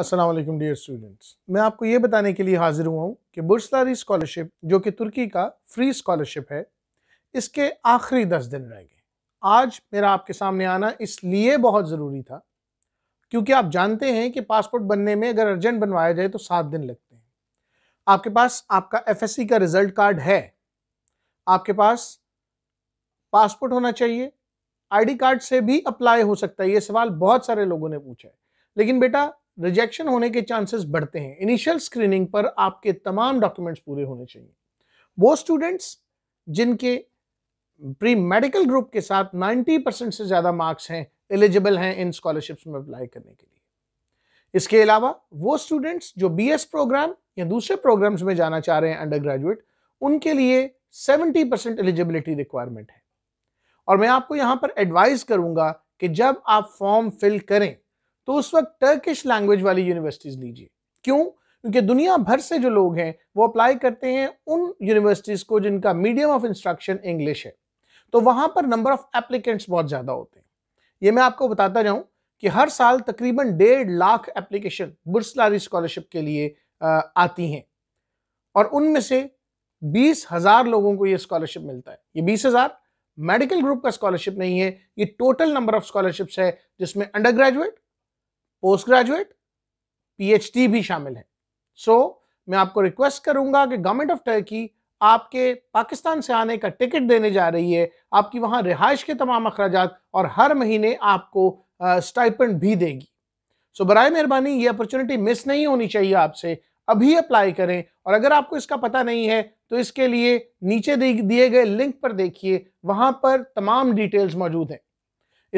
Aslam dear students मैं आपको ये बताने के लिए हाज़िर हुआ हूँ कि बुर्सलारी स्कॉलरशिप जो कि तुर्की का फ्री स्कॉलरशिप है इसके आखिरी दस दिन रह गए आज मेरा आपके सामने आना इसलिए बहुत ज़रूरी था क्योंकि आप जानते हैं कि पासपोर्ट बनने में अगर अर्जेंट बनवाया जाए तो सात दिन लगते हैं आपके पास आपका एफ का रिजल्ट कार्ड है आपके पास पासपोर्ट होना चाहिए आई कार्ड से भी अप्लाई हो सकता है ये सवाल बहुत सारे लोगों ने पूछा है लेकिन बेटा रिजेक्शन होने के चांसेस बढ़ते हैं इनिशियल स्क्रीनिंग पर आपके तमाम डॉक्यूमेंट्स पूरे होने चाहिए वो स्टूडेंट्स जिनके प्री मेडिकल ग्रुप के साथ 90 परसेंट से ज़्यादा मार्क्स हैं एलिजिबल हैं इन स्कॉलरशिप्स में अप्लाई करने के लिए इसके अलावा वो स्टूडेंट्स जो बी प्रोग्राम या दूसरे प्रोग्राम्स में जाना चाह रहे हैं अंडर ग्रेजुएट उनके लिए 70 परसेंट एलिजिबिलिटी रिक्वायरमेंट है और मैं आपको यहाँ पर एडवाइज करूंगा कि जब आप फॉर्म फिल करें तो उस वक्त टर्किश लैंग्वेज वाली यूनिवर्सिटीज़ लीजिए क्यों क्योंकि दुनिया भर से जो लोग हैं वो अप्लाई करते हैं उन यूनिवर्सिटीज़ को जिनका मीडियम ऑफ इंस्ट्रक्शन इंग्लिश है तो वहां पर नंबर ऑफ एप्लीकेंट्स बहुत ज़्यादा होते हैं ये मैं आपको बताता जाऊं कि हर साल तकरीबन डेढ़ लाख एप्लीकेशन बुर्सलारी स्कॉलरशिप के लिए आती हैं और उनमें से बीस हज़ार लोगों को ये स्कॉलरशिप मिलता है ये बीस हज़ार मेडिकल ग्रुप का स्कॉलरशिप नहीं है ये टोटल नंबर ऑफ स्कॉलरशिप्स है जिसमें undergraduate postgraduate PhD भी शामिल है सो so, मैं आपको रिक्वेस्ट करूंगा कि गवर्नमेंट ऑफ टर्की आपके पाकिस्तान से आने का टिकट देने जा रही है आपकी वहाँ रिहाइश के तमाम अखराज और हर महीने आपको स्टाइपेंड भी देगी सो so, बर मेहरबानी ये अपॉर्चुनिटी मिस नहीं होनी चाहिए आपसे अभी अप्लाई करें और अगर आपको इसका पता नहीं है तो इसके लिए नीचे दिए गए लिंक पर देखिए वहाँ पर तमाम डिटेल्स मौजूद हैं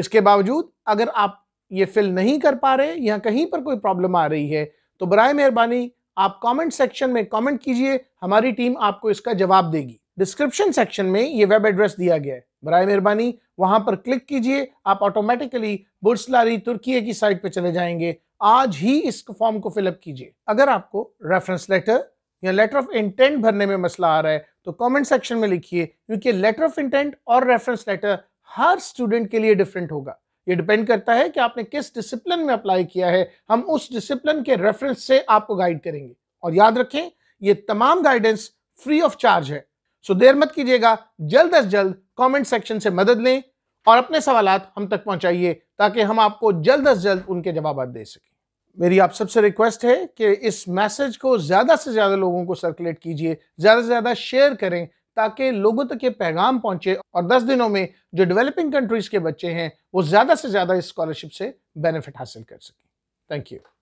इसके बावजूद अगर आप ये फिल नहीं कर पा रहे या कहीं पर कोई प्रॉब्लम आ रही है तो बर मेहरबानी आप कमेंट सेक्शन में कमेंट कीजिए हमारी टीम आपको इसका जवाब देगी डिस्क्रिप्शन सेक्शन में ये वेब एड्रेस दिया गया है बर मेहरबानी वहां पर क्लिक कीजिए आप ऑटोमेटिकली बुर्सलारी तुर्की की साइट पर चले जाएंगे आज ही इस फॉर्म को फिलअप कीजिए अगर आपको रेफरेंस लेटर या लेटर ऑफ इंटेंट भरने में मसला आ रहा है तो कमेंट सेक्शन में लिखिए क्योंकि लेटर ऑफ इंटेंट और रेफरेंस लेटर हर स्टूडेंट के लिए डिफरेंट होगा ये डिपेंड करता है कि आपने किस डिसिप्लिन में अप्लाई किया है हम उस डिसिप्लिन के रेफरेंस से आपको गाइड करेंगे और याद रखें ये तमाम गाइडेंस फ्री ऑफ चार्ज है सो देर मत कीजिएगा जल्द अज जल्द कमेंट सेक्शन से मदद लें और अपने सवाल हम तक पहुंचाइए ताकि हम आपको जल्द अज जल्द उनके जवाब दे सकें मेरी आप सबसे रिक्वेस्ट है कि इस मैसेज को ज़्यादा से ज़्यादा लोगों को सर्कुलेट कीजिए ज़्यादा से ज़्यादा शेयर करें ताकि लोगों तक ये पैगाम पहुंचे और 10 दिनों में जो डेवलपिंग कंट्रीज के बच्चे हैं वो ज़्यादा से ज़्यादा इस स्कॉलरशिप से बेनिफिट हासिल कर सकें थैंक यू